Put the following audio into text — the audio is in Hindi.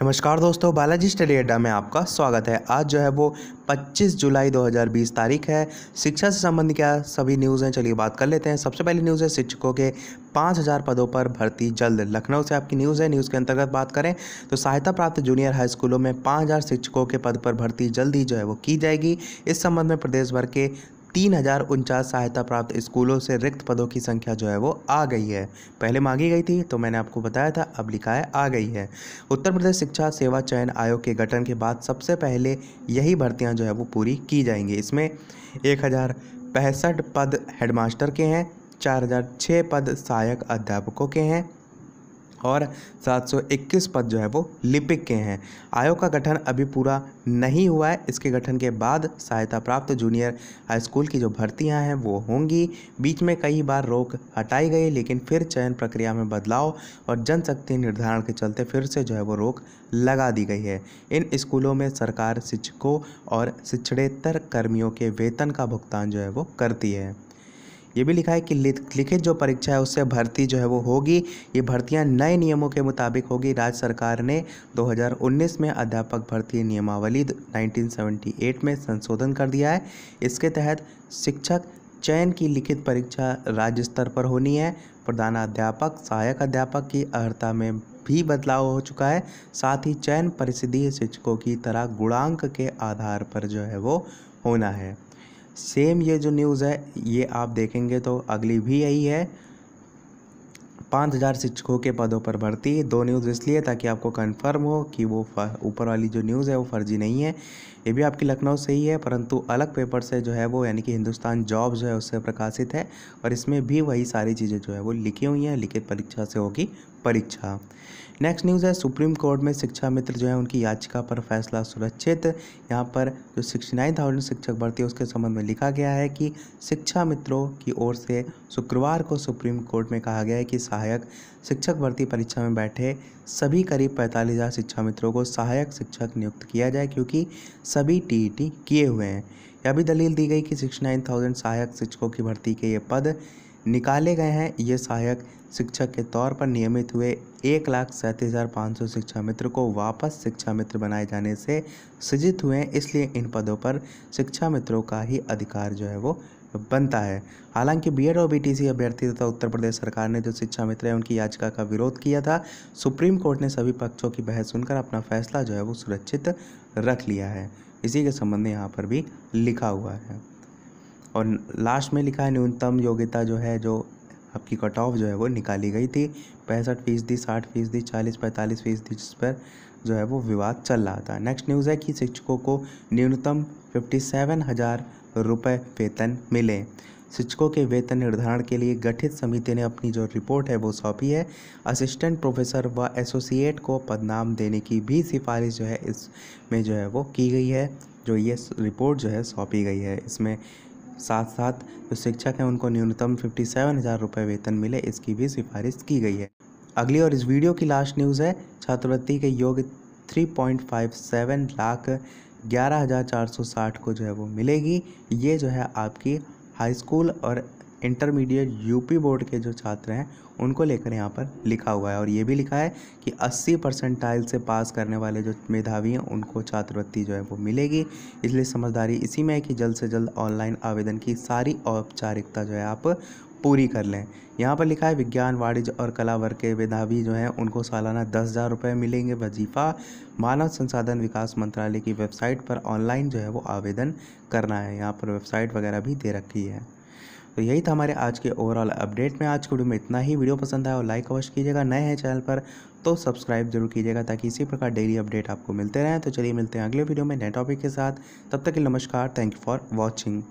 नमस्कार दोस्तों बालाजी स्टडी अड्डा में आपका स्वागत है आज जो है वो 25 जुलाई 2020 तारीख है शिक्षा से संबंधित क्या सभी न्यूज़ हैं चलिए बात कर लेते हैं सबसे पहली न्यूज़ है शिक्षकों के 5000 पदों पर भर्ती जल्द लखनऊ से आपकी न्यूज़ है न्यूज़ के अंतर्गत बात करें तो सहायता प्राप्त जूनियर हाई स्कूलों में पाँच शिक्षकों के पद पर भर्ती जल्द ही जो है वो की जाएगी इस संबंध में प्रदेश भर के तीन हज़ार उनचास सहायता प्राप्त स्कूलों से रिक्त पदों की संख्या जो है वो आ गई है पहले मांगी गई थी तो मैंने आपको बताया था अब लिखा है आ गई है उत्तर प्रदेश शिक्षा सेवा चयन आयोग के गठन के बाद सबसे पहले यही भर्तियाँ जो है वो पूरी की जाएंगी इसमें एक हज़ार पैंसठ पद हेडमास्टर के हैं चार हज़ार छः पद सहायक अध्यापकों के हैं और 721 पद जो है वो लिपिक के हैं आयोग का गठन अभी पूरा नहीं हुआ है इसके गठन के बाद सहायता प्राप्त जूनियर हाई स्कूल की जो भर्तियां हैं वो होंगी बीच में कई बार रोक हटाई गई लेकिन फिर चयन प्रक्रिया में बदलाव और जनशक्ति निर्धारण के चलते फिर से जो है वो रोक लगा दी गई है इन स्कूलों में सरकार शिक्षकों और शिक्षणेतर कर्मियों के वेतन का भुगतान जो है वो करती है ये भी लिखा है कि लिखित जो परीक्षा है उससे भर्ती जो है वो होगी ये भर्तियां नए नियमों के मुताबिक होगी राज्य सरकार ने 2019 में अध्यापक भर्ती नियमावली 1978 में संशोधन कर दिया है इसके तहत शिक्षक चयन की लिखित परीक्षा राज्य स्तर पर होनी है प्रधानाध्यापक सहायक अध्यापक की अर्हता में भी बदलाव हो चुका है साथ ही चयन परिषदीय शिक्षकों की तरह गुणांक के आधार पर जो है वो होना है सेम ये जो न्यूज़ है ये आप देखेंगे तो अगली भी यही है पाँच हज़ार शिक्षकों के पदों पर भर्ती दो न्यूज़ इसलिए ताकि आपको कंफर्म हो कि वो ऊपर वाली जो न्यूज़ है वो फर्जी नहीं है ये भी आपकी लखनऊ से ही है परंतु अलग पेपर से जो है वो यानी कि हिंदुस्तान जॉब जो है उससे प्रकाशित है और इसमें भी वही सारी चीज़ें जो है वो लिखी हुई हैं लिखित परीक्षा से होगी परीक्षा नेक्स्ट न्यूज़ है सुप्रीम कोर्ट में शिक्षा मित्र जो है उनकी याचिका पर फैसला सुरक्षित यहाँ पर जो सिक्सटी नाइन थाउजेंड शिक्षक भर्ती है उसके संबंध में लिखा गया है कि शिक्षा मित्रों की ओर से शुक्रवार को सुप्रीम कोर्ट में कहा गया है कि सहायक शिक्षक भर्ती परीक्षा में बैठे सभी करीब पैंतालीस हज़ार शिक्षा मित्रों को सहायक शिक्षक नियुक्त किया जाए क्योंकि सभी टी e किए हुए हैं यह भी दलील दी गई कि सिक्सटी नाइन थाउजेंड सहायक शिक्षकों की भर्ती के ये पद निकाले गए हैं ये सहायक शिक्षक के तौर पर नियमित हुए एक लाख सैंतीस हज़ार पाँच सौ शिक्षा मित्र को वापस शिक्षा मित्र बनाए जाने से सृजित हुए हैं इसलिए इन पदों पर शिक्षा मित्रों का ही अधिकार जो है वो बनता है हालांकि बीएड और बीटीसी अभ्यर्थी तथा उत्तर प्रदेश सरकार ने जो शिक्षा मित्र है उनकी याचिका का विरोध किया था सुप्रीम कोर्ट ने सभी पक्षों की बहस सुनकर अपना फैसला जो है वो सुरक्षित रख लिया है इसी के संबंध में यहाँ पर भी लिखा हुआ है और लास्ट में लिखा है न्यूनतम योग्यता जो है जो आपकी कट ऑफ जो है वो निकाली गई थी पैंसठ फीसदी साठ फीसदी चालीस पैंतालीस फीसदी जिस पर जो है वो विवाद चल रहा था नेक्स्ट न्यूज़ है कि शिक्षकों को न्यूनतम फिफ्टी सेवन हज़ार रुपये वेतन मिले शिक्षकों के वेतन निर्धारण के लिए गठित समिति ने अपनी जो रिपोर्ट है वो सौंपी है असिस्टेंट प्रोफेसर व एसोसिएट को पदनाम देने की भी सिफारिश जो है इसमें जो है वो की गई है जो ये रिपोर्ट जो है सौंपी गई है इसमें साथ साथ जो शिक्षक हैं उनको न्यूनतम फिफ्टी सेवन हज़ार रुपये वेतन मिले इसकी भी सिफारिश की गई है अगली और इस वीडियो की लास्ट न्यूज़ है छात्रवृत्ति के योग सेवन लाख ग्यारह हजार चार सौ साठ को जो है वो मिलेगी ये जो है आपकी हाई स्कूल और इंटरमीडिएट यूपी बोर्ड के जो छात्र हैं उनको लेकर यहाँ पर लिखा हुआ है और ये भी लिखा है कि 80 परसेंटाइल से पास करने वाले जो मेधावी हैं उनको छात्रवृत्ति जो है वो मिलेगी इसलिए समझदारी इसी में है कि जल्द से जल्द ऑनलाइन आवेदन की सारी औपचारिकता जो है आप पूरी कर लें यहाँ पर लिखा है विज्ञान वाणिज्य और कला वर्ग के मेधावी जो हैं उनको सालाना दस हज़ार रुपये मिलेंगे वजीफ़ा मानव संसाधन विकास मंत्रालय की वेबसाइट पर ऑनलाइन जो है वो आवेदन करना है यहाँ पर वेबसाइट वगैरह भी दे रखी है तो यही था हमारे आज के ओवरऑल अपडेट में आज के वीडियो में इतना ही वीडियो पसंद आया और लाइक अवश्य कीजिएगा नए हैं चैनल पर तो सब्सक्राइब जरूर कीजिएगा ताकि इसी प्रकार डेली अपडेट आपको मिलते रहें तो चलिए मिलते हैं अगले वीडियो में नए टॉपिक के साथ तब तक के नमस्कार थैंक यू फॉर वॉचिंग